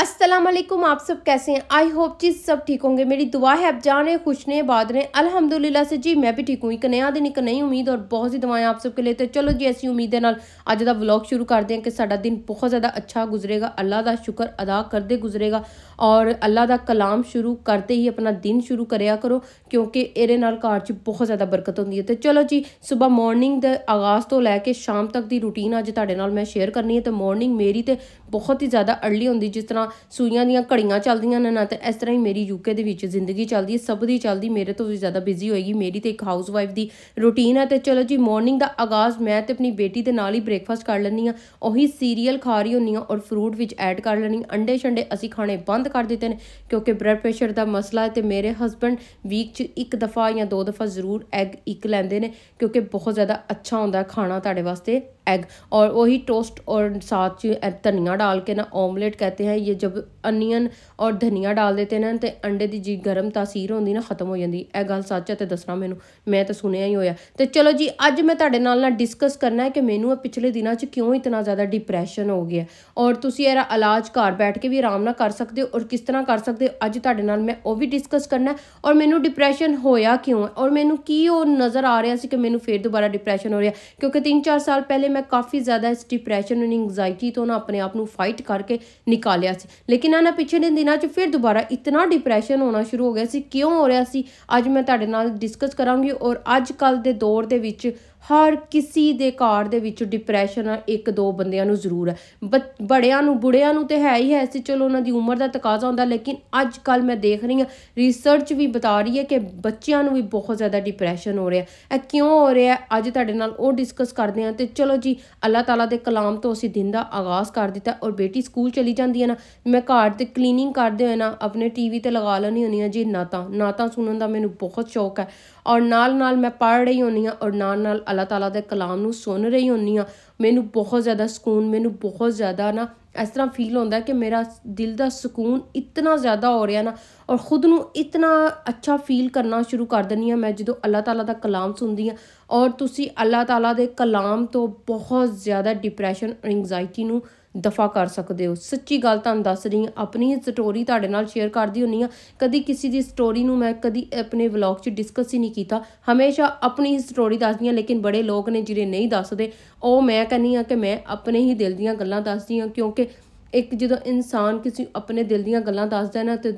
अस्सलाम वालेकुम आप सब कैसे हैं आई होप जी सब ठीक होंगे मेरी दुआ है आप जान रहे खुश ने बाद रहे अल्हम्दुलिल्लाह से जी मैं भी ठीक हूँ एक नया दिन एक नई उम्मीद और बहुत सी दुआएं आप सबके लिए तो चलो जी ऐसी उम्मीद है नाल अज का व्लॉग शुरू करते हैं कि साडा दिन बहुत ज़्यादा अच्छा गुजरेगा अल्लाह का शुक्र अदा करते गुजरेगा और अल्लाह का कलाम शुरू करते ही अपना दिन शुरू करो क्योंकि ये घर बहुत ज़्यादा बरकत होंगी है तो चलो जी सुबह मॉर्निंग आगाज़ तो लैके शाम तक की रूटीन अज ते मैं शेयर करनी है तो मॉर्निंग मेरी तो बहुत ही ज़्यादा अर्ली होंगी जिस तरह ਸੂਈਆਂ ਦੀਆਂ ਘੜੀਆਂ ਚੱਲਦੀਆਂ ਨੇ ਨਾ ਤੇ ਇਸ ਤਰ੍ਹਾਂ ਹੀ ਮੇਰੀ ਯੂਕੇ ਦੇ ਵਿੱਚ ਜ਼ਿੰਦਗੀ ਚੱਲਦੀ ਹੈ ਸਭ ਦੀ ਚੱਲਦੀ ਮੇਰੇ ਤੋਂ ਵੀ ਜ਼ਿਆਦਾ ਬਿਜ਼ੀ ਹੋਏਗੀ ਮੇਰੀ ਤੇ ਇੱਕ ਹਾਊਸ ਵਾਈਫ ਦੀ ਰੁਟੀਨ ਹੈ ਤੇ ਚਲੋ ਜੀ ਮਾਰਨਿੰਗ ਦਾ ਆਗਾਜ਼ ਮੈਂ ਤੇ ਆਪਣੀ ਬੇਟੀ ਦੇ ਨਾਲ ਹੀ ਬ੍ਰੇਕਫਾਸਟ ਕਰ ਲੈਣੀ ਆ ਉਹੀ ਸੀਰੀਅਲ ਖਾ ਰਹੀ ਹੁੰਨੀ ਆ ਔਰ ਫਰੂਟ ਵਿੱਚ ਐਡ ਕਰ ਲੈਣੀ ਅੰਡੇ ਛੰਡੇ ਅਸੀਂ ਖਾਣੇ ਬੰਦ ਕਰ ਦਿੱਤੇ ਨੇ ਕਿਉਂਕਿ ਬਲੱਡ ਪ੍ਰੈਸ਼ਰ ਦਾ ਮਸਲਾ ਹੈ ਤੇ ਮੇਰੇ ਹਸਬੰਡ ਵੀਕ 'ਚ ਇੱਕ ਦਫਾ ਜਾਂ ਦੋ ਦਫਾ ਜ਼ਰੂਰ ਐਗ ਇੱਕ ਲੈਂਦੇ ਨੇ ਕਿਉਂਕਿ ਬਹੁਤ ਜ਼ਿਆਦਾ ਅੱਛਾ ਹੁੰਦਾ ਖਾਣਾ ਤੁਹਾਡੇ ਵਾਸਤੇ एग और वही टोस्ट और साथ धनिया डाल के ना ऑमलेट कहते हैं ये जब अनियन और धनिया डाल देते ना तो अंडे की जी गर्म ਤਾਸੀਰ ਹੁੰਦੀ ਨਾ ਖਤਮ ਹੋ ਜਾਂਦੀ ਇਹ ਗੱਲ ਸੱਚ ਹੈ ਤੇ ਦੱਸਣਾ ਮੈਨੂੰ ਮੈਂ ਤਾਂ ਸੁਣਿਆ ਹੀ ਹੋਇਆ ਤੇ ਚਲੋ ਜੀ ਅੱਜ ਮੈਂ ਤੁਹਾਡੇ ਨਾਲ ਨਾ ਡਿਸਕਸ ਕਰਨਾ ਹੈ ਕਿ ਮੈਨੂੰ ਪਿਛਲੇ ਦਿਨਾਂ 'ਚ ਕਿਉਂ ਇਤਨਾ ਜ਼ਿਆਦਾ ਡਿਪਰੈਸ਼ਨ ਹੋ ਗਿਆ ਔਰ ਤੁਸੀਂ ਇਹਦਾ ਇਲਾਜ ਘਰ ਬੈਠ ਕੇ ਵੀ ਆਰਾਮ ਨਾਲ ਕਰ ਸਕਦੇ ਹੋ ਔਰ ਕਿਸ ਤਰ੍ਹਾਂ ਕਰ ਸਕਦੇ ਹੋ ਅੱਜ ਤੁਹਾਡੇ ਨਾਲ ਮੈਂ ਉਹ ਵੀ ਡਿਸਕਸ ਕਰਨਾ ਔਰ ਮੈਨੂੰ ਡਿਪਰੈਸ਼ਨ ਹੋਇਆ ਕਿਉਂ ਔਰ ਮੈਨੂੰ ਕੀ ਉਹ ਨਜ਼ਰ ਆ ਰਿਹਾ ਸੀ ਕਿ ਮੈਨੂੰ ਫੇਰ ਦੁਬਾਰਾ ਡਿਪਰੈਸ਼ਨ ਹੋ ਰਿਹਾ ਕਿਉਂਕਿ 3-4 ਸਾਲ ਪਹਿਲੇ ਮੈਂ ਮੈਂ ਕਾਫੀ ਜ਼ਿਆਦਾ ਇਸ ਡਿਪਰੈਸ਼ਨ ਔਰ ਐਂਗਜ਼ਾਇਟੀ ਤੋਂ ਨਾ ਆਪਣੇ ਆਪ ਨੂੰ ਫਾਈਟ ਕਰਕੇ ਨਿਕਾਲਿਆ ਸੀ ਲੇਕਿਨ ਇਹਨਾਂ ਪਿਛਲੇ ਦਿਨਾਂ 'ਚ ਫਿਰ ਦੁਬਾਰਾ ਇਤਨਾ ਡਿਪਰੈਸ਼ਨ ਹੋਣਾ ਸ਼ੁਰੂ ਹੋ ਗਿਆ ਸੀ ਕਿਉਂ ਹੋ ਰਿਹਾ ਸੀ ਅੱਜ ਮੈਂ ਤੁਹਾਡੇ ਨਾਲ ਡਿਸਕਸ ਕਰਾਂਗੀ ਔਰ ਅੱਜ ਕੱਲ ਦੇ ਦੌਰ ਦੇ ਵਿੱਚ ਹਰ ਕਿਸੇ ਦੇ ਘਰ ਦੇ ਵਿੱਚ ਡਿਪਰੈਸ਼ਨ ਇੱਕ ਦੋ ਬੰਦਿਆਂ ਨੂੰ ਜ਼ਰੂਰ ਹੈ ਬੜਿਆਂ ਨੂੰ ਬੁੜਿਆਂ ਨੂੰ ਤੇ ਹੈ ਹੀ ਹੈ ਸੀ ਚਲੋ ਉਹਨਾਂ ਦੀ ਉਮਰ ਦਾ ਤਕਾਜ਼ਾ ਹੁੰਦਾ ਲੇਕਿਨ ਅੱਜ ਕੱਲ ਮੈਂ ਦੇਖ ਰਹੀ ਹਾਂ ਰਿਸਰਚ ਵੀ ਬਤਾ ਰਹੀ ਹੈ ਕਿ ਬੱਚਿਆਂ ਨੂੰ ਵੀ ਬਹੁਤ ਜ਼ਿਆਦਾ ਡਿਪਰੈਸ਼ਨ ਹੋ ਰਿਹਾ ਇਹ ਕਿਉਂ ਹੋ ਰਿਹਾ ਅੱਜ ਤੁਹਾਡੇ ਨਾਲ ਉਹ ਡਿਸਕਸ ਕਰਦੇ ਹਾਂ ਤੇ ਚਲੋ ਜੀ ਅੱਲਾਹ ਤਾਲਾ ਦੇ ਕਲਾਮ ਤੋਂ ਅਸੀਂ ਦਿਨ ਦਾ ਆਗਾਜ਼ ਕਰ ਦਿੱਤਾ ਔਰ ਬੇਟੀ ਸਕੂਲ ਚਲੀ ਜਾਂਦੀ ਹੈ ਨਾ ਮੈਂ ਘਰ ਤੇ ਕਲੀਨਿੰਗ ਕਰਦੇ ਹੋਏ ਨਾ ਆਪਣੇ ਟੀਵੀ ਤੇ ਲਗਾ ਲੈਣੀ ਹੁੰਦੀ ਹੈ ਜੀ ਨਾ ਤਾਂ ਸੁਣਨ ਦਾ ਮੈਨੂੰ ਬਹੁਤ ਸ਼ੌਕ ਹੈ ਔਰ ਨਾਲ ਨਾਲ ਮੈਂ ਪੜ੍ਹ ਰਹੀ ਹੁੰਦੀ ਆ ਔਰ ਨਾਲ ਨਾਲ ਅੱਲਾਹ ਤਾਲਾ ਦੇ ਕਲਾਮ ਨੂੰ ਸੁਣ ਰਹੀ ਹੁੰਨੀ ਆ ਮੈਨੂੰ ਬਹੁਤ ਜ਼ਿਆਦਾ ਸਕੂਨ ਮੈਨੂੰ ਬਹੁਤ ਜ਼ਿਆਦਾ ਨਾ ਇਸ ਤਰ੍ਹਾਂ ਫੀਲ ਹੁੰਦਾ ਕਿ ਮੇਰਾ ਦਿਲ ਦਾ ਸਕੂਨ ਇਤਨਾ ਜ਼ਿਆਦਾ ਹੋ ਰਿਹਾ ਨਾ ਔਰ ਖੁਦ ਨੂੰ ਇਤਨਾ ਅੱਛਾ ਫੀਲ ਕਰਨਾ ਸ਼ੁਰੂ ਕਰ ਦਿੰਦੀ ਆ ਮੈਂ ਜਦੋਂ ਅੱਲਾਹ ਤਾਲਾ ਦਾ ਕਲਾਮ ਸੁਣਦੀ ਆ ਔਰ ਤੁਸੀਂ ਅੱਲਾਹ ਤਾਲਾ ਦੇ ਕਲਾਮ ਤੋਂ ਬਹੁਤ ਜ਼ਿਆਦਾ ਡਿਪਰੈਸ਼ਨ ਔਰ ਐਂਗਜ਼ਾਇਟੀ ਨੂੰ ਦਫਾ ਕਰ ਸਕਦੇ ਹੋ ਸੱਚੀ ਗੱਲ ਤੁਹਾਨੂੰ ਦੱਸ ਰਹੀ ਹਾਂ ਆਪਣੀ ਸਟੋਰੀ ਤੁਹਾਡੇ ਨਾਲ ਸ਼ੇਅਰ ਕਰਦੀ ਹੁੰਨੀ ਆ ਕਦੀ ਕਿਸੇ ਦੀ ਸਟੋਰੀ ਨੂੰ ਮੈਂ ਕਦੀ ਆਪਣੇ ਵਲੌਗ 'ਚ ਡਿਸਕਸ ਹੀ ਨਹੀਂ ਕੀਤਾ ਹਮੇਸ਼ਾ ਆਪਣੀ ਹੀ ਸਟੋਰੀ ਦੱਸਦੀ ਆ ਲੇਕਿਨ ਬੜੇ ਲੋਕ ਨੇ ਜਿਹੜੇ ਨਹੀਂ ਦੱਸਦੇ ਉਹ ਮੈਂ ਕਹਿੰਨੀ ਆ ਕਿ ਮੈਂ ਆਪਣੇ ਹੀ ਦਿਲ ਦੀਆਂ ਗੱਲਾਂ ਦੱਸਦੀ ਆ ਕਿਉਂਕਿ एक जो इंसान किसी अपने दिल ਦੀਆਂ गल ਦੱਸਦਾ ना तो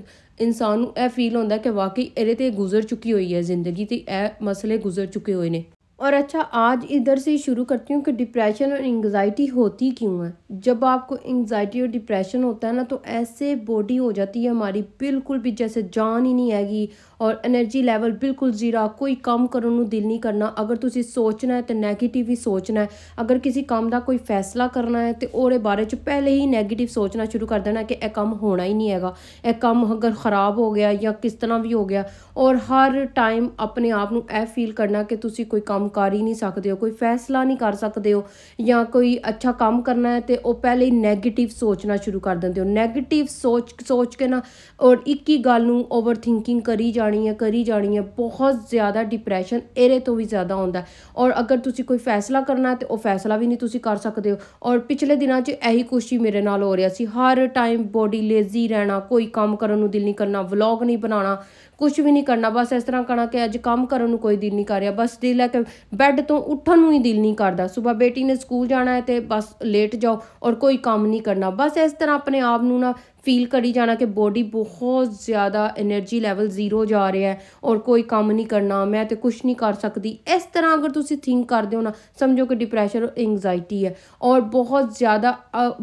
इंसान यह फील हों कि वाकई ਵਾਕਈ ਇਹਦੇ ਤੇ ਗੁਜ਼ਰ ਚੁੱਕੀ ਹੋਈ ਹੈ ਜ਼ਿੰਦਗੀ ਤੇ ਇਹ ਮਸਲੇ ਗੁਜ਼ਰ ਚੁੱਕੇ ਹੋਏ और अच्छा आज इधर से शुरू करती हूँ कि डिप्रेशन और एंग्जाइटी होती क्यों है जब आपको एंग्जाइटी और डिप्रेशन होता है ना तो ऐसे बॉडी हो जाती है हमारी बिल्कुल भी जैसे जान ही नहीं आएगी ਔਰ એનર્ਜੀ ਲੈਵਲ ਬਿਲਕੁਲ ਜ਼ੀਰਾ ਕੋਈ ਕੰਮ ਕਰਨ ਨੂੰ ਦਿਲ ਨਹੀਂ ਕਰਨਾ ਅਗਰ ਤੁਸੀਂ ਸੋਚਣਾ ਹੈ ਤੇ 네ਗੇਟਿਵ ਹੀ ਸੋਚਣਾ ਹੈ ਅਗਰ ਕਿਸੇ ਕੰਮ ਦਾ ਕੋਈ ਫੈਸਲਾ ਕਰਨਾ ਹੈ ਤੇ ਉਹਦੇ ਬਾਰੇ ਚ ਪਹਿਲੇ ਹੀ 네ਗੇਟਿਵ ਸੋਚਣਾ ਸ਼ੁਰੂ ਕਰ ਦੇਣਾ ਕਿ ਇਹ ਕੰਮ ਹੋਣਾ ਹੀ ਨਹੀਂ ਹੈਗਾ ਇਹ ਕੰਮ ਅਗਰ ਖਰਾਬ ਹੋ ਗਿਆ ਜਾਂ ਕਿਸ ਤਰ੍ਹਾਂ ਵੀ ਹੋ ਗਿਆ ਔਰ ਹਰ ਟਾਈਮ ਆਪਣੇ ਆਪ ਨੂੰ ਇਹ ਫੀਲ ਕਰਨਾ ਕਿ ਤੁਸੀਂ ਕੋਈ ਕੰਮ ਕਰ ਹੀ ਨਹੀਂ ਸਕਦੇ ਹੋ ਕੋਈ ਫੈਸਲਾ ਨਹੀਂ ਕਰ ਸਕਦੇ ਹੋ ਜਾਂ ਕੋਈ ਅੱਛਾ ਕੰਮ ਕਰਨਾ ਹੈ ਤੇ ਉਹ ਪਹਿਲੇ ਹੀ 네ਗੇਟਿਵ ਸੋਚਣਾ ਸ਼ੁਰੂ ਕਰ ਦਿੰਦੇ ਹੋ 네ਗੇਟਿਵ ਸੋਚ ਸੋਚ ਕੇ ਨਾ ਔਰ ਇੱਕ ਹੀ ਗੱਲ ਨੂੰ ਓਵਰ ਥਿੰਕਿੰਗ ਕਰੀ ਜਾ ਜਾਣੀ ਹੈ ਕਰੀ ਜਾਣੀ ਹੈ ਬਹੁਤ ਜ਼ਿਆਦਾ ਡਿਪਰੈਸ਼ਨ ਇਹਦੇ ਤੋਂ ਵੀ ਜ਼ਿਆਦਾ ਹੁੰਦਾ ਔਰ ਅਗਰ ਤੁਸੀਂ ਕੋਈ ਫੈਸਲਾ ਕਰਨਾ ਹੈ ਤੇ ਉਹ ਫੈਸਲਾ ਵੀ ਨਹੀਂ ਤੁਸੀਂ ਕਰ ਸਕਦੇ ਹੋ ਔਰ ਪਿਛਲੇ ਦਿਨਾਂ 'ਚ ਇਹੀ ਕੁਝ ਹੀ ਮੇਰੇ ਨਾਲ ਹੋ ਰਿਹਾ ਸੀ ਹਰ ਟਾਈਮ ਬੋਡੀ ਲੇਜ਼ੀ ਰਹਿਣਾ ਕੋਈ ਕੰਮ ਕਰਨ ਨੂੰ ਦਿਲ ਨਹੀਂ ਕਰਨਾ ਵਲੌਗ ਨਹੀਂ ਬਣਾਉਣਾ ਕੁਝ ਵੀ ਨਹੀਂ ਕਰਨਾ ਬਸ ਇਸ ਤਰ੍ਹਾਂ ਕਹਣਾ ਕਿ ਅੱਜ ਕੰਮ ਕਰਨ ਨੂੰ ਕੋਈ ਦਿਲ ਨਹੀਂ ਕਰ ਰਿਹਾ ਬਸ ਦਿਲ ਹੈ ਕਿ ਬੈੱਡ ਤੋਂ ਉੱਠਣ ਨੂੰ ਹੀ ਦਿਲ ਨਹੀਂ ਕਰਦਾ ਸਵੇਰ ਬੇਟੀ ਨੇ ਸਕੂਲ ਜਾਣਾ ਹੈ ਤੇ ਬਸ ਲੇਟ ਜਾਓ ਔਰ ਕੋਈ ਕੰਮ ਨਹੀਂ ਕਰਨਾ ਬਸ ਇਸ ਤਰ੍ਹਾਂ ਆਪਣੇ ਆਪ ਨੂੰ ਨਾ ਫੀਲ ਕਰੀ ਜਾਣਾ ਕਿ ਬੋਡੀ ਬਹੁਤ ਜ਼ਿਆਦਾ એનર્ਜੀ ਲੈਵਲ ਜ਼ੀਰੋ ਜਾ ਰਿਹਾ ਹੈ ਔਰ ਕੋਈ ਕੰਮ ਨਹੀਂ ਕਰਨਾ ਮੈਂ ਤੇ ਕੁਝ ਨਹੀਂ ਕਰ ਸਕਦੀ ਇਸ ਤਰ੍ਹਾਂ ਅਗਰ ਤੁਸੀਂ ਥਿੰਕ ਕਰਦੇ ਹੋ ਨਾ ਸਮਝੋ ਕਿ ਡਿਪਰੈਸ਼ਨ ਔਰ ਐਂਗਜ਼ਾਇਟੀ ਹੈ ਔਰ ਬਹੁਤ ਜ਼ਿਆਦਾ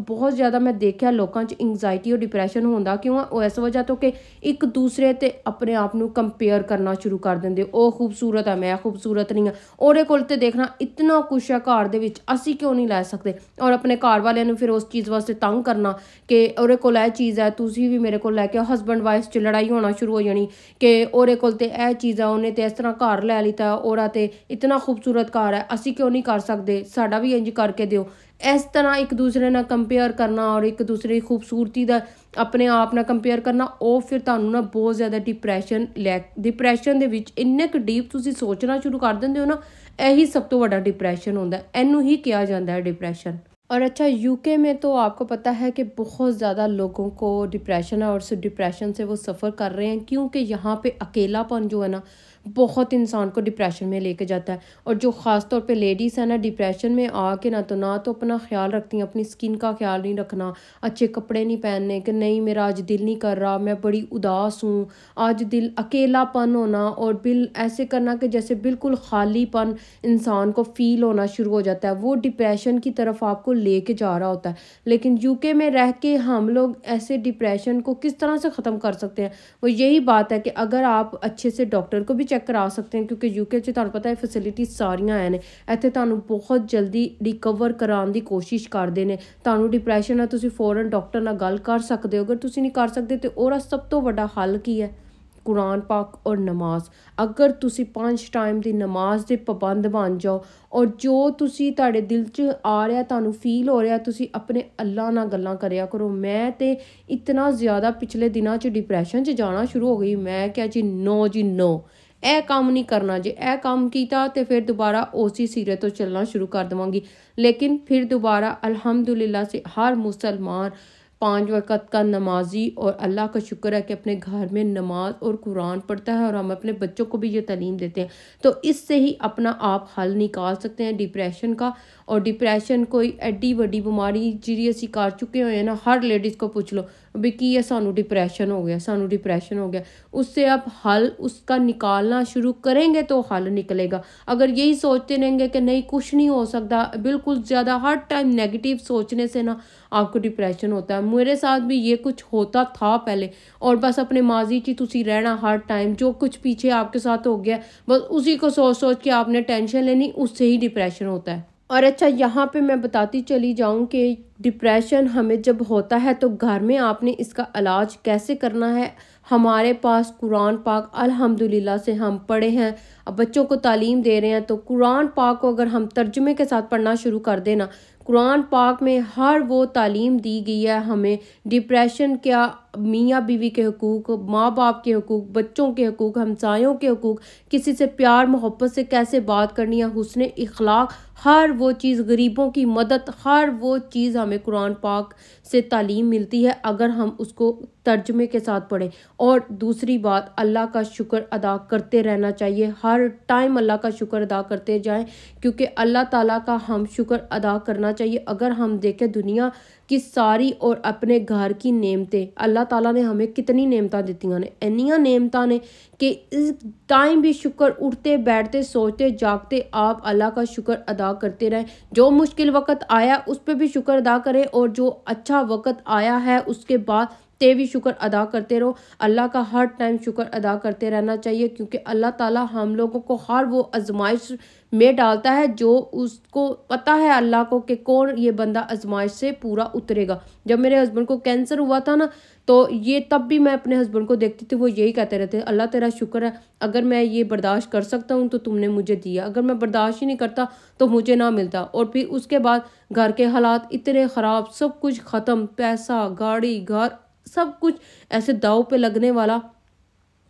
ਬਹੁਤ ਜ਼ਿਆਦਾ ਮੈਂ ਦੇਖਿਆ ਲੋਕਾਂ 'ਚ ਐਂਗਜ਼ਾਇਟੀ ਔਰ ਡਿਪਰੈਸ਼ਨ ਹੁੰਦਾ ਕਿਉਂ ਉਹ ਇਸ ਵਜ੍ਹਾ ਤੋਂ ਕਿ ਇੱਕ ਦੂਸਰੇ ਤੇ ਆਪਣੇ ਆਪ ਨੂੰ ਕੰਪੇਅਰ ਕਰਨਾ ਸ਼ੁਰੂ ਕਰ ਦਿੰਦੇ ਉਹ ਖੂਬਸੂਰਤ ਆ ਮੈਂ ਖੂਬਸੂਰਤ ਨਹੀਂ ਆ ਉਹਦੇ ਕੋਲ ਤੇ ਦੇਖਣਾ ਇਤਨਾ ਕੁਛ ਆ ਘਰ ਦੇ ਵਿੱਚ ਅਸੀਂ ਕਿਉਂ ਨਹੀਂ ਲੈ ਸਕਦੇ ਔਰ ਆਪਣੇ ਘਰ ਵਾਲਿਆਂ ਨੂੰ ਫਿਰ ਉਸ ਚੀਜ਼ ਵਾਸਤੇ ਤੰਗ ਕਰਨਾ ਕਿ ਉਹਦੇ ਕੋਲ ਇਹ ਚੀਜ਼ ਹੈ ਤੁਸੀਂ ਵੀ ਮੇਰੇ ਕੋਲ ਲੈ ਕੇ ਹਸਬੰਡ ਵਾਈਫ 'ਚ ਲੜਾਈ ਹੋਣਾ ਸ਼ੁਰੂ ਹੋ ਜਾਣੀ ਕਿ ਉਹਦੇ ਕੋਲ ਤੇ ਇਹ ਚੀਜ਼ ਆ ਉਹਨੇ ਤੇ ਇਸ ਤਰ੍ਹਾਂ ਘਰ ਲੈ ਤਾਂ ਔਰਾ ਤੇ ਇਤਨਾ ਖੂਬਸੂਰਤ ਘਰ ਹੈ ਅਸੀਂ ਕਿਉਂ ਨਹੀਂ ਕਰ ਸਕਦੇ ਸਾਡਾ ਵੀ ਇੰਜ ਕਰਕੇ ਦਿਓ ਇਸ ਤਰ੍ਹਾਂ ਇੱਕ ਦੂਸਰੇ ਨਾਲ ਕੰਪੇਅਰ ਕਰਨਾ ਔਰ ਇੱਕ ਦੂਸਰੇ ਦੀ ਖੂਬਸੂਰਤੀ ਦਾ ਆਪਣੇ ਆਪ ਨਾਲ ਕੰਪੇਅਰ ਕਰਨਾ ਉਹ ਫਿਰ ਤੁਹਾਨੂੰ ਨਾ ਬਹੁਤ ਜ਼ਿਆਦਾ ਡਿਪਰੈਸ਼ਨ ਲੈ ਡਿਪਰੈਸ਼ਨ ਦੇ ਵਿੱਚ ਇੰਨੇ ਕੁ ਡੀਪ ਤੁਸੀਂ ਸੋਚਣਾ ਸ਼ੁਰੂ ਕਰ ਦਿੰਦੇ ਹੋ ਨਾ ਇਹੀ ਸਭ ਤੋਂ ਵੱਡਾ ਡਿਪਰੈਸ਼ਨ ਹੁੰਦਾ ਇਹਨੂੰ ਹੀ ਕਿਹਾ ਜਾਂਦਾ ਹੈ ਡਿਪਰੈਸ਼ਨ ਔਰ ਅੱਛਾ ਯੂਕੇ में तो ਆਪਕੋ ਪਤਾ ਹੈ ਕਿ ਬਹੁਤ ਜ਼ਿਆਦਾ लोगों ਕੋ ਡਿਪਰੈਸ਼ਨ ਔਰ और ਡਿਪਰੈਸ਼ਨ ਸੇ ਵੋ ਸਫਰ ਕਰ ਰਹੇ ਹੈ ਕਿਉਂਕਿ ਯਹਾਂ ਪੇ अकेलापन ਜੋ ਹੈ ਨਾ बहुत इंसान को डिप्रेशन में लेके जाता है और जो ख़ास तौर पे लेडीज़ है ना डिप्रेशन में आके ना तो ना तो अपना ख्याल रखती हैं अपनी स्किन का ख्याल नहीं रखना अच्छे कपड़े नहीं पहनने कि नहीं मेरा आज दिल नहीं कर रहा मैं बड़ी उदास हूँ आज दिल अकेलापन होना और बिल ऐसे करना कि जैसे बिल्कुल खालीपन इंसान को फील होना शुरू हो जाता है वो डिप्रेशन की तरफ आपको ले जा रहा होता है लेकिन यूके में रह के हम लोग ऐसे डिप्रेशन को किस तरह से ख़त्म कर सकते हैं वो यही बात है कि अगर आप अच्छे से डॉक्टर को भी ਚੈੱਕ ਕਰਾ ਸਕਦੇ ਹੋ ਕਿਉਂਕਿ ਯੂਕੇ 'ਚ ਤੁਹਾਨੂੰ ਪਤਾ ਹੈ ਫੈਸਿਲਿਟੀ ਸਾਰੀਆਂ ਐ ਨੇ ਇੱਥੇ ਤੁਹਾਨੂੰ ਬਹੁਤ ਜਲਦੀ ਰਿਕਵਰ ਕਰਾਉਣ ਦੀ ਕੋਸ਼ਿਸ਼ ਕਰਦੇ ਨੇ ਤੁਹਾਨੂੰ ਡਿਪਰੈਸ਼ਨ ਹੈ ਤੁਸੀਂ ਫੌਰਨ ਡਾਕਟਰ ਨਾਲ ਗੱਲ ਕਰ ਸਕਦੇ ਹੋ ਅਗਰ ਤੁਸੀਂ ਨਹੀਂ ਕਰ ਸਕਦੇ ਤੇ ਉਹਦਾ ਸਭ ਤੋਂ ਵੱਡਾ ਹੱਲ ਕੀ ਹੈ ਕੁਰਾਨ ਪਾਕ ਔਰ ਨਮਾਜ਼ ਅਗਰ ਤੁਸੀਂ ਪੰਜ ਟਾਈਮ ਦੀ ਨਮਾਜ਼ ਦੇ ਪਾਬੰਦ ਬਣ ਜਾਓ ਔਰ ਜੋ ਤੁਸੀਂ ਤੁਹਾਡੇ ਦਿਲ 'ਚ ਆ ਰਿਹਾ ਤੁਹਾਨੂੰ ਫੀਲ ਹੋ ਰਿਹਾ ਤੁਸੀਂ ਆਪਣੇ ਅੱਲਾ ਨਾਲ ਗੱਲਾਂ ਕਰਿਆ ਕਰੋ ਮੈਂ ਤੇ ਇਤਨਾ ਜ਼ਿਆਦਾ ਪਿਛਲੇ ਦਿਨਾਂ 'ਚ ਡਿਪਰੈਸ਼ਨ 'ਚ ਜਾਣਾ ਸ਼ੁਰੂ ਹੋ ਗਈ ਮੈਂ ਕਿਹਾ ਜੀ ਨੋ ਜੀ ਨੋ यह काम नहीं करना जे ए काम किया तो फिर दोबारा उसी सिरे तो चलना शुरू कर देवगी लेकिन फिर दोबारा अलहमदुल्ला से हर मुसलमान पांच वक़्त का नमाजी और अल्लाह का शुक्र है कि अपने घर में नमाज और कुरान पढ़ता है और हम अपने बच्चों को भी ये तलीम देते हैं तो इससे ही अपना आप हल निकाल सकते हैं डिप्रेशन का और डिप्रेशन कोई एड्डी वड्डी बीमारी जी असी कर चुके हुए हैं ना हर लेडीज़ को पूछ लो भी की है सानू डिप्रैशन हो गया सानू डिप्रैशन हो गया उससे आप हल उसका निकालना शुरू करेंगे तो हल निकलेगा अगर यही सोचते रहेंगे कि नहीं कुछ नहीं हो सकता बिल्कुल ज़्यादा हर टाइम नेगेटिव सोचने से ना आपको डिप्रेशन होता है मेरे साथ भी ये कुछ होता था पहले और बस अपने माजी की तुम रहना हर टाइम जो कुछ पीछे आपके साथ हो गया बस उसी को सोच सोच के आपने टेंशन लेनी उससे ही डिप्रेशन होता है और अच्छा यहाँ पे मैं बताती चली जाऊँ कि डिप्रेशन हमें जब होता है तो घर में आपने इसका इलाज कैसे करना है हमारे पास कुरान पाक अल्हम्दुलिल्लाह से हम पढ़े हैं अब बच्चों को तालीम दे रहे हैं तो कुरान पाक को अगर हम तर्जुमे के साथ पढ़ना शुरू कर देना कुरान पाक में हर वो तालीम दी गई है हमें डिप्रेशन क्या मियाँ बीवी के हकूक़ माँ बाप के हकूक़ बच्चों के हकूक़ हमसायों के हकूक़ किसी से प्यार मोहब्बत से कैसे बात करनी है हुसन इखलाक हर वो चीज़ गरीबों की मदद हर वो चीज़ हमें कुरान पाक से तालीम मिलती है अगर हम उसको तर्जमे के साथ पढ़ें और दूसरी बात अल्लाह का शुक्र अदा करते रहना चाहिए हर टाइम अल्लाह का शुक्र अदा करते जाएं क्योंकि अल्लाह ताला का हम शुक्र अदा करना चाहिए अगर हम देखें दुनिया की सारी और अपने घर की नेमतें अल्लाह ताला ने हमें कितनी नेमता दितियाँ ने इनिया नेमता ने कि इस टाइम भी शुक्र उठते बैठते सोचते जागते आप अल्लाह का शुक्र अदा करते रहें जो मुश्किल वक्त आया उस पर भी शुक्र अदा करें और जो अच्छा वक्त आया है उसके बाद ते भी शुक्र अदा करते रहो अल्लाह का हर टाइम शुक्र अदा करते रहना चाहिए क्योंकि अल्लाह ताला हम लोगों को हर वो आजमाइश में डालता है जो उसको पता है अल्लाह को कि कौन ये बंदा आजमाइश से पूरा उतरेगा जब मेरे हस्बैंड को कैंसर हुआ था ना तो ये तब भी मैं अपने हस्बैंड को देखती थी वो यही कहते रहते अल्लाह तेरा शुक्र है अगर मैं ये बर्दाश्त कर सकता हूँ तो तुमने मुझे दिया अगर मैं बर्दाश्त ही नहीं करता तो मुझे ना मिलता और फिर उसके बाद घर के हालात इतने ख़राब सब कुछ ख़त्म पैसा गाड़ी घर सब कुछ ऐसे दाव पे लगने वाला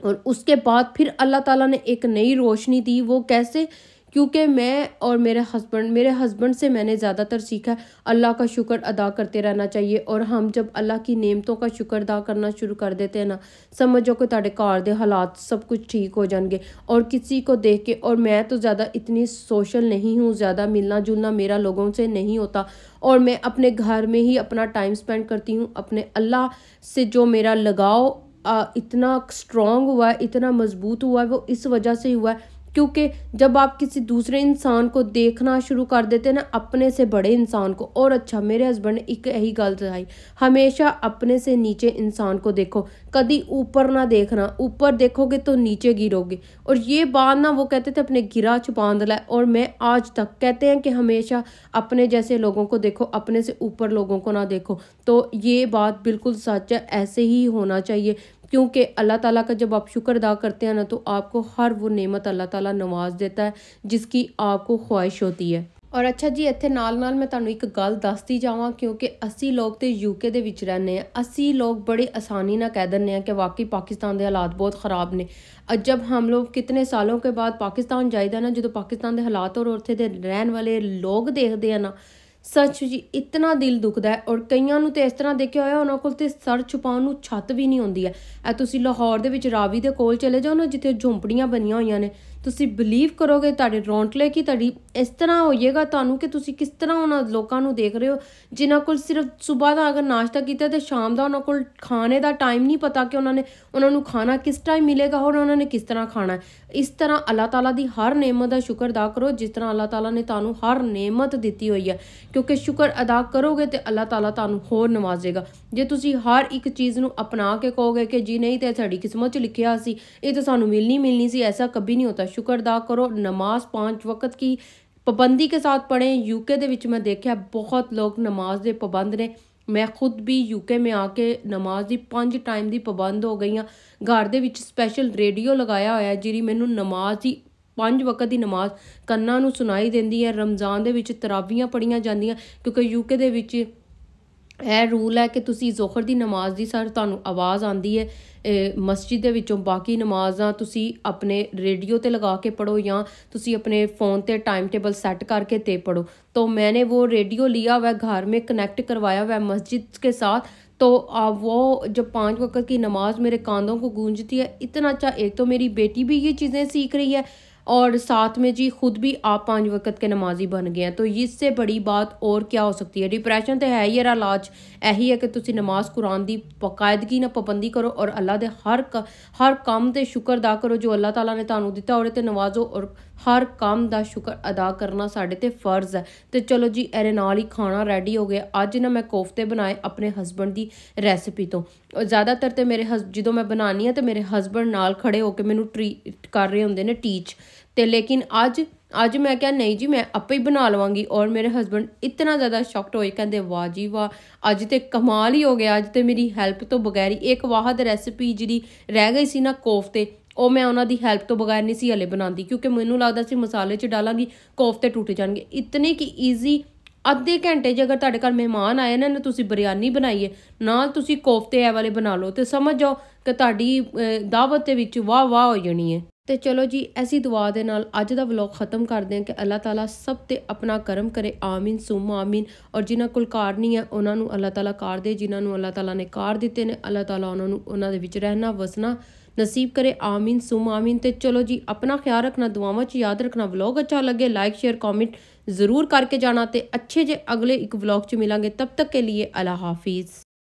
और उसके बाद फिर अल्लाह ताला ने एक नई रोशनी दी वो कैसे क्योंकि मैं और मेरे हस्बैंड मेरे हस्बैंड से मैंने ज़्यादातर सीखा अल्लाह का शुक्र अदा करते रहना चाहिए और हम जब अल्लाह की नेमतों का शुक्र अदा करना शुरू कर देते हैं ना समझो कि तेरे घर के हालात सब कुछ ठीक हो जाएंगे और किसी को देख के और मैं तो ज़्यादा इतनी सोशल नहीं हूँ ज़्यादा मिलना जुलना मेरा लोगों से नहीं होता और मैं अपने घर में ही अपना टाइम स्पेंड करती हूँ अपने अल्लाह से जो मेरा लगाव इतना स्ट्रॉन्ग हुआ है इतना मजबूत हुआ है वो इस वजह से हुआ है क्योंकि जब आप किसी दूसरे इंसान को देखना शुरू कर देते ना अपने से बड़े इंसान को और अच्छा मेरे हस्बैंड ने एक यही गल सिखाई हमेशा अपने से नीचे इंसान को देखो कभी ऊपर ना देखना ऊपर देखोगे तो नीचे गिरोगे और ये बात ना वो कहते थे अपने गिरा छुपांद है और मैं आज तक कहते हैं कि हमेशा अपने जैसे लोगों को देखो अपने से ऊपर लोगों को ना देखो तो ये बात बिल्कुल सच है ऐसे ही होना चाहिए क्योंकि अल्लाह ताला का जब आप शुक्र अदा करते हैं ना तो आपको हर वो नेमत अल्लाह ताला नवाज देता है जिसकी आपको ख्वाहिश होती है और अच्छा जी इतने नाल, नाल मैं तुम्हें एक गल दसती जावा क्योंकि असी लोग तो यूके के रहने असी लोग बड़े आसानी ना कह दें कि वाकई पाकिस्तान के हालात बहुत ख़राब ने अब जब हम लोग कितने सालों के बाद पाकिस्तान जाइना ना जो पाकिस्तान के हालात और उत्थे के रहन वाले लोग देखते हैं ना ਸੱਚ ਜੀ ਇਤਨਾ ਦਿਲ ਦੁਖਦਾ ਹੈ ਔਰ ਕਈਆਂ ਨੂੰ ਤੇ ਇਸ ਤਰ੍ਹਾਂ ਦੇਖਿਆ ਹੋਇਆ ਉਹਨਾਂ ਕੋਲ ਤੇ ਸਰ ਛੁਪਾਉਣ ਨੂੰ ਛੱਤ ਵੀ ਨਹੀਂ ਹੁੰਦੀ ਹੈ ਐ ਤੁਸੀਂ ਲਾਹੌਰ ਦੇ ਵਿੱਚ ਰਾਵੀ ਦੇ ਕੋਲ ਚਲੇ ਜਾਓ ਨਾ ਜਿੱਥੇ ਝੁੰਪੜੀਆਂ ਬਣੀਆਂ ਹੋਈਆਂ ਨੇ ਤੁਸੀਂ ਬਲੀਵ ਕਰੋਗੇ ਤੁਹਾਡੇ ਰੌਂਟਲੇ ਕੀ ਤੁਹਾਡੀ ਇਸ ਤਰ੍ਹਾਂ ਹੋਏਗਾ ਤੁਹਾਨੂੰ ਕਿ ਤੁਸੀਂ ਕਿਸ ਤਰ੍ਹਾਂ ਉਹਨਾਂ ਲੋਕਾਂ ਨੂੰ ਦੇਖ ਰਹੇ ਹੋ ਜਿਨ੍ਹਾਂ ਕੋਲ ਸਿਰਫ ਸਵੇਰ ਦਾ ਅਗਰ ਨਾਸ਼ਤਾ ਕੀਤਾ ਤੇ ਸ਼ਾਮ ਦਾ ਉਹਨਾਂ ਕੋਲ ਖਾਣੇ ਦਾ ਟਾਈਮ ਨਹੀਂ ਪਤਾ ਕਿ ਉਹਨਾਂ ਨੇ ਉਹਨਾਂ ਨੂੰ ਖਾਣਾ ਕਿਸ ਟਾਈਮ ਮਿਲੇਗਾ ਔਰ ਉਹਨਾਂ ਨੇ ਕਿਸ ਤਰ੍ਹਾਂ ਖਾਣਾ ਇਸ ਤਰ੍ਹਾਂ ਅੱਲਾਹ ਤਾਲਾ ਦੀ ਹਰ ਨੇਮਤ ਦਾ ਸ਼ੁਕਰ ਅਦਾ ਕਰੋ ਜਿਸ ਤਰ੍ਹਾਂ ਅੱਲਾਹ ਤਾਲਾ ਨੇ ਤੁਹਾਨੂੰ ਹਰ ਨੇਮਤ ਦਿੱਤੀ ਹੋਈ ਹੈ ਕਿਉਂਕਿ ਸ਼ੁਕਰ ਅਦਾ ਕਰੋਗੇ ਤੇ ਅੱਲਾਹ ਤਾਲਾ ਤੁਹਾਨੂੰ ਹੋਰ ਨਵਾਜ਼ੇਗਾ ਜੇ ਤੁਸੀਂ ਹਰ ਇੱਕ ਚੀਜ਼ ਨੂੰ ਅਪਣਾ ਕੇ ਕਹੋਗੇ ਕਿ ਜੀ ਨਹੀਂ ਤੇ ਸਾਡੀ ਕਿਸਮਤ 'ਚ ਲਿਖਿਆ ਸੀ ਇਹ ਤਾਂ ਸਾਨੂੰ ਮਿਲਣੀ ਮਿਲਣੀ ਸੀ ਐਸਾ ਕਦੀ ਨਹੀਂ ਹੁੰਦਾ ਸ਼ੁਕਰ ਅਦਾ करो नमाज पाँच वक्त की पाबंदी के साथ पढ़ें यूके के मैं देखा बहुत लोग नमाज के पाबंद ने ਮੈਂ ਖੁਦ ਵੀ ਯੂਕੇ ਮੇ ਆ ਕੇ ਨਮਾਜ਼ ਦੀ ਪੰਜ ਟਾਈਮ ਦੀ ਪਾਬੰਦ ਹੋ ਗਈ ਆ ਘਰ ਦੇ ਵਿੱਚ ਸਪੈਸ਼ਲ ਰੇਡੀਓ ਲਗਾਇਆ ਹੋਇਆ ਜਿਹੜੀ ਮੈਨੂੰ ਨਮਾਜ਼ ਦੀ ਪੰਜ ਵਕਤ ਦੀ ਨਮਾਜ਼ ਕੰਨਾਂ ਨੂੰ ਸੁਣਾਈ ਦਿੰਦੀ ਹੈ ਰਮਜ਼ਾਨ ਦੇ ਵਿੱਚ ਤਰਾਵੀਆਂ ਪੜੀਆਂ ਜਾਂਦੀਆਂ ਕਿਉਂਕਿ ਯੂਕੇ ਦੇ ਵਿੱਚ यह रूल है कि ਤੁਸੀਂ ਜ਼ੋਹਰ की नमाज़ ਦੀ सर ਤੁਹਾਨੂੰ आवाज़ ਆਉਂਦੀ है मस्जिद ਦੇ ਵਿੱਚੋਂ ਬਾਕੀ ਨਮਾਜ਼ਾਂ ਤੁਸੀਂ ਆਪਣੇ ਰੇਡੀਓ ਤੇ ਲਗਾ ਕੇ ਪੜੋ ਜਾਂ ਤੁਸੀਂ ਆਪਣੇ ਫੋਨ ਤੇ ਟਾਈਮ ਟੇਬਲ करके ते पढ़ो तो मैंने वो रेडियो लिया हुआ घर में कनेक्ट करवाया हुआ मस्जिद के साथ तो अब वो जब पाँच वक्त की नमाज़ मेरे कांधों को गूंजती है इतना अच्छा एक तो मेरी बेटी भी ये चीज़ें सीख रही है और साथ में जी खुद भी आप पाँच वक्त के नमाजी बन गए हैं तो इससे बड़ी बात और क्या हो सकती है डिप्रेशन तो है ही यार ਇਹੀ ਹੈ ਕਿ ਤੁਸੀਂ ਨਮਾਜ਼ ਕੁਰਾਨ ਦੀ ਪਕਾਇਦਗੀ ਨਾਲ ਪਾਬੰਦੀ ਕਰੋ ਔਰ ਅੱਲਾ ਦੇ ਹਰ ਹਰ ਕੰਮ ਤੇ ਸ਼ੁਕਰ ਅਦਾ ਕਰੋ ਜੋ ਅੱਲਾ ਤਾਲਾ ਨੇ ਤੁਹਾਨੂੰ ਦਿੱਤਾ ਔਰ ਤੇ ਨਵਾਜ਼ੋ ਔਰ ਹਰ ਕੰਮ ਦਾ ਸ਼ੁਕਰ ਅਦਾ ਕਰਨਾ ਸਾਡੇ ਤੇ ਫਰਜ਼ ਹੈ ਤੇ ਚਲੋ ਜੀ ਇਹਦੇ ਨਾਲ ਹੀ ਖਾਣਾ ਰੈਡੀ ਹੋ ਗਿਆ ਅੱਜ ਨਾ ਮੈਂ ਕੋਫਤੇ ਬਣਾਏ ਆਪਣੇ ਹਸਬੰਡ ਦੀ ਰੈਸਿਪੀ ਤੋਂ ਔਰ ਜ਼ਿਆਦਾਤਰ ਤੇ ਮੇਰੇ ਜਦੋਂ ਮੈਂ ਬਣਾਉਣੀ ਹੈ ਤੇ ਮੇਰੇ ਹਸਬੰਡ ਨਾਲ ਖੜੇ ਹੋ ਕੇ ਮੈਨੂੰ ਟ੍ਰੀਟ ਕਰ ਰਹੇ ਹੁੰਦੇ ਨੇ ਟੀਚ ਤੇ ਲੇਕਿਨ ਅੱਜ ਅੱਜ ਮੈਂ ਕਿਹਾ ਨਹੀਂ ਜੀ ਮੈਂ ਆਪੇ ਹੀ ਬਣਾ ਲਵਾਂਗੀ ਔਰ ਮੇਰੇ ਹਸਬੰਡ ਇਤਨਾ ਜ਼ਿਆਦਾ ਸ਼ੌਕਡ ਹੋਏ ਕਹਿੰਦੇ ਵਾਹ ਜੀ ਵਾਹ ਅੱਜ ਤੇ ਕਮਾਲ ਹੀ ਹੋ ਗਿਆ ਅੱਜ ਤੇ ਮੇਰੀ ਹੈਲਪ ਤੋਂ ਬਗੈਰ ਹੀ ਇੱਕ ਵਾਹਦ ਰੈਸਪੀ ਜਿਹੜੀ ਰਹਿ ਗਈ ਸੀ ਨਾ ਕੋਫਤੇ ਉਹ ਮੈਂ ਉਹਨਾਂ ਦੀ ਹੈਲਪ ਤੋਂ ਬਗੈਰ ਨਹੀਂ ਸੀ ਹਲੇ ਬਣਾਉਂਦੀ ਕਿਉਂਕਿ ਮੈਨੂੰ ਲੱਗਦਾ ਸੀ ਮਸਾਲੇ 'ਚ ਡਾਲਾਂਗੀ ਕੋਫਤੇ ਟੁੱਟ ਜਾਣਗੇ ਇਤਨੇ ਕਿ ਈਜ਼ੀ ਅੱਧੇ ਘੰਟੇ ਜੇ ਅਗਰ ਤੁਹਾਡੇ ਘਰ ਮਹਿਮਾਨ ਆਏ ਨੇ ਨਾ ਤੁਸੀਂ ਬਿਰਿਆਨੀ ਬਣਾਈਏ ਨਾਲ ਤੁਸੀਂ ਕੋਫਤੇ ਐ ਵਾਲੇ ਬਣਾ ਲਓ ਤੇ ਸਮਝ ਜਾਓ ਕਿ ਤੁਹਾਡੀ ਦਾਵਤ ਦੇ ਵਿੱਚ ਵਾਹ ਵਾਹ ਹੋ ਜਣੀ ਹੈ ਤੇ ਚਲੋ ਜੀ ਐਸੀ ਦੁਆ ਦੇ ਨਾਲ ਅੱਜ ਦਾ ਵਲੌਗ ਖਤਮ ਕਰਦੇ ਹਾਂ ਕਿ ਅੱਲਾਹ ਤਾਲਾ ਸਭ ਤੇ ਆਪਣਾ ਕਰਮ ਕਰੇ ਆਮੀਨ ਸੁਮ ਆਮੀਨ ਔਰ ਜਿਨ੍ਹਾਂ ਕੋਲ ਕਾਰ ਨਹੀਂ ਹੈ ਉਹਨਾਂ ਨੂੰ ਅੱਲਾਹ ਤਾਲਾ ਕਾਰ ਦੇ ਜਿਨ੍ਹਾਂ ਨੂੰ ਅੱਲਾਹ ਤਾਲਾ ਨੇ ਕਾਰ ਦਿੱਤੇ ਨੇ ਅੱਲਾਹ ਤਾਲਾ ਉਹਨਾਂ ਨੂੰ ਉਹਨਾਂ ਦੇ ਵਿੱਚ ਰਹਿਣਾ ਵਸਣਾ नसीब करे आमीन सुम आमीन तो चलो जी अपना ख्याल रखना दुआव च याद रखना व्लॉग अच्छा लगे लाइक शेयर कॉमेंट ज़रूर करके जाना तो अच्छे जे अगले एक व्लॉग च मिलेंगे तब तक के लिए अला हाफिज़